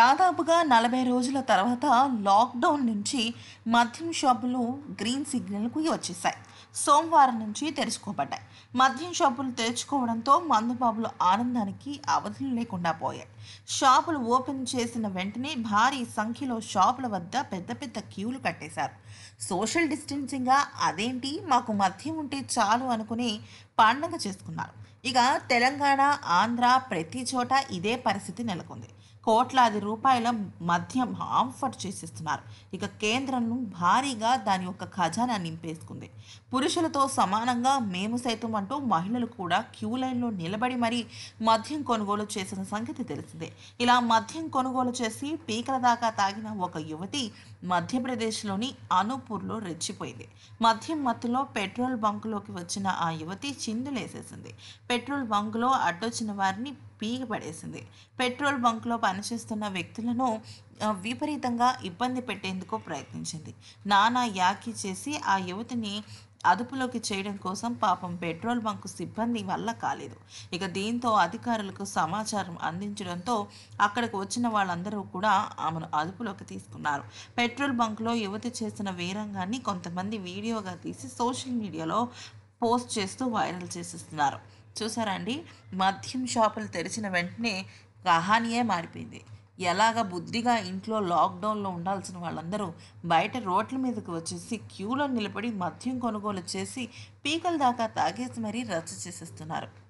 దాదాపుగా నలభై రోజుల తర్వాత లాక్డౌన్ నుంచి మద్యం షాపులు గ్రీన్ సిగ్నల్కు వచ్చేసాయి సోమవారం నుంచి తెరుచుకోబడ్డాయి మద్యం షాపులు తెరుచుకోవడంతో మందుబాబుల ఆనందానికి అవధులు లేకుండా పోయాయి షాపులు ఓపెన్ చేసిన వెంటనే భారీ సంఖ్యలో షాపుల వద్ద పెద్ద పెద్ద క్యూలు కట్టేశారు సోషల్ డిస్టెన్సింగ్గా అదేంటి మాకు మద్యం ఉంటే చాలు అనుకుని పండగ చేసుకున్నారు ఇక తెలంగాణ ఆంధ్ర ప్రతి చోట ఇదే పరిస్థితి నెలకొంది కోట్లాది రూపాయల మద్యం ఆంఫర్ చేసేస్తున్నారు ఇక కేంద్రం భారీగా దాని యొక్క ఖజానా నింపేసుకుంది పురుషులతో సమానంగా మేము సైతం అంటూ మహిళలు కూడా క్యూ లైన్లో నిలబడి మరీ మద్యం కొనుగోలు చేసిన సంగతి తెలిసిందే ఇలా మద్యం కొనుగోలు చేసి పీకల దాకా తాగిన ఒక యువతి మధ్యప్రదేశ్లోని అనూపూర్లో రెచ్చిపోయింది మద్యం మత్తులో పెట్రోల్ బంకులోకి వచ్చిన ఆ యువతి చిందులేసేసింది పెట్రోల్ బంకులో అడ్డొచ్చిన వారిని పీగ పడేసింది పెట్రోల్ బంక్లో పనిచేస్తున్న వ్యక్తులను విపరీతంగా ఇబ్బంది పెట్టేందుకు ప్రయత్నించింది నానా యాకి చేసి ఆ యువతిని అదుపులోకి చేయడం కోసం పాపం పెట్రోల్ బంక్ సిబ్బంది వల్ల కాలేదు ఇక దీంతో అధికారులకు సమాచారం అందించడంతో అక్కడికి వచ్చిన వాళ్ళందరూ కూడా ఆమెను అదుపులోకి తీసుకున్నారు పెట్రోల్ బంక్లో యువతి చేసిన వీరంగాన్ని కొంతమంది వీడియోగా తీసి సోషల్ మీడియాలో పోస్ట్ చేస్తూ వైరల్ చేసిస్తున్నారు చూసారా అండి మద్యం షాపులు తెరిచిన వెంటనే కహానియే మారిపోయింది ఎలాగ బుద్ధిగా ఇంట్లో లాక్డౌన్లో ఉండాల్సిన వాళ్ళందరూ బయట రోడ్ల మీదకి వచ్చేసి క్యూలో నిలబడి మద్యం కొనుగోలు చేసి పీకల దాకా తాగేసి మరీ రచ్చ చేసేస్తున్నారు